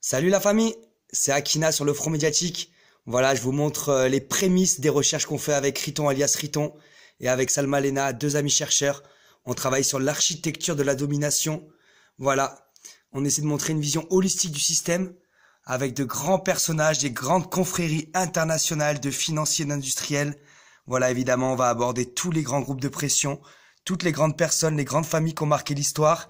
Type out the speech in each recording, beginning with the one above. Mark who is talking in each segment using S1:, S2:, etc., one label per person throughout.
S1: Salut la famille, c'est Akina sur le front médiatique. Voilà, je vous montre euh, les prémices des recherches qu'on fait avec Riton alias Riton et avec Salma Lena, deux amis chercheurs. On travaille sur l'architecture de la domination. Voilà, on essaie de montrer une vision holistique du système avec de grands personnages, des grandes confréries internationales de financiers et d'industriels. Voilà, évidemment, on va aborder tous les grands groupes de pression, toutes les grandes personnes, les grandes familles qui ont marqué l'histoire.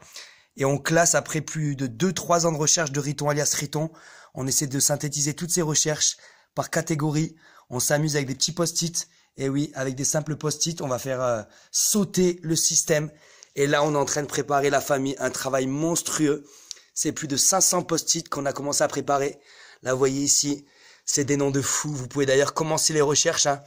S1: Et on classe après plus de 2-3 ans de recherche de Riton alias Riton. On essaie de synthétiser toutes ces recherches par catégorie. On s'amuse avec des petits post-it. Et oui, avec des simples post-it, on va faire euh, sauter le système. Et là, on est en train de préparer la famille. Un travail monstrueux. C'est plus de 500 post-it qu'on a commencé à préparer. Là, vous voyez ici, c'est des noms de fous. Vous pouvez d'ailleurs commencer les recherches. Hein.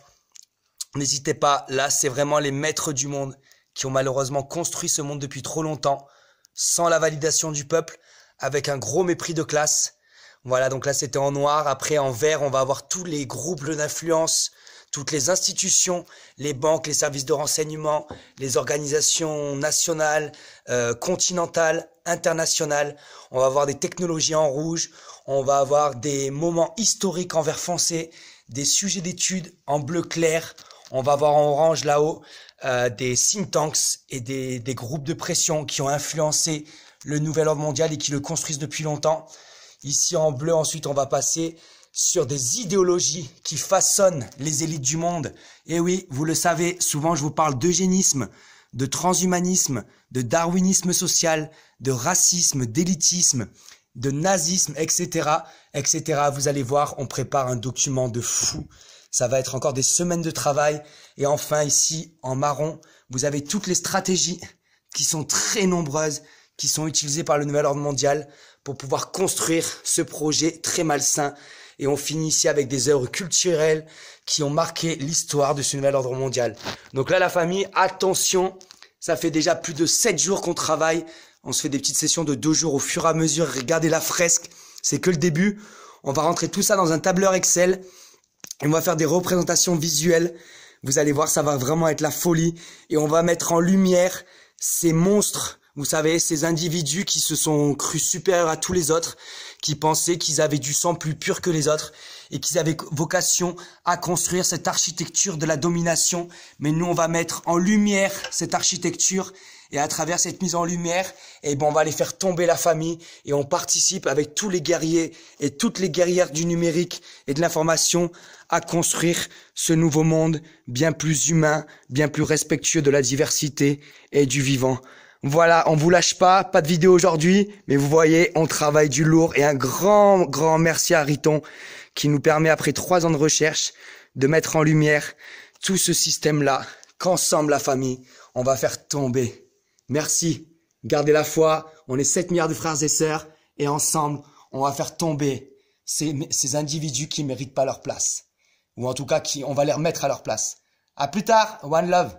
S1: N'hésitez pas, là, c'est vraiment les maîtres du monde qui ont malheureusement construit ce monde depuis trop longtemps sans la validation du peuple, avec un gros mépris de classe. Voilà, donc là c'était en noir. Après, en vert, on va avoir tous les groupes d'influence, toutes les institutions, les banques, les services de renseignement, les organisations nationales, euh, continentales, internationales. On va avoir des technologies en rouge. On va avoir des moments historiques en vert foncé, des sujets d'études en bleu clair. On va voir en orange là-haut euh, des think tanks et des, des, groupes de pression qui ont influencé le nouvel ordre mondial et qui le construisent depuis longtemps. Ici en bleu, ensuite, on va passer sur des idéologies qui façonnent les élites du monde. Et oui, vous le savez, souvent je vous parle d'eugénisme, de transhumanisme, de darwinisme social, de racisme, d'élitisme, de nazisme, etc., etc. Vous allez voir, on prépare un document de fou ça va être encore des semaines de travail. Et enfin, ici, en marron, vous avez toutes les stratégies qui sont très nombreuses, qui sont utilisées par le Nouvel Ordre Mondial pour pouvoir construire ce projet très malsain. Et on finit ici avec des œuvres culturelles qui ont marqué l'histoire de ce Nouvel Ordre Mondial. Donc là, la famille, attention, ça fait déjà plus de 7 jours qu'on travaille. On se fait des petites sessions de 2 jours au fur et à mesure. Regardez la fresque, c'est que le début. On va rentrer tout ça dans un tableur Excel on va faire des représentations visuelles. Vous allez voir, ça va vraiment être la folie. Et on va mettre en lumière ces monstres vous savez, ces individus qui se sont crus supérieurs à tous les autres, qui pensaient qu'ils avaient du sang plus pur que les autres et qu'ils avaient vocation à construire cette architecture de la domination. Mais nous, on va mettre en lumière cette architecture et à travers cette mise en lumière, eh ben, on va aller faire tomber la famille et on participe avec tous les guerriers et toutes les guerrières du numérique et de l'information à construire ce nouveau monde bien plus humain, bien plus respectueux de la diversité et du vivant. Voilà, on vous lâche pas, pas de vidéo aujourd'hui, mais vous voyez, on travaille du lourd et un grand, grand merci à Riton qui nous permet, après trois ans de recherche, de mettre en lumière tout ce système-là qu'ensemble, la famille, on va faire tomber. Merci, gardez la foi, on est 7 milliards de frères et sœurs et ensemble, on va faire tomber ces, individus qui méritent pas leur place. Ou en tout cas, qui, on va les remettre à leur place. À plus tard, one love.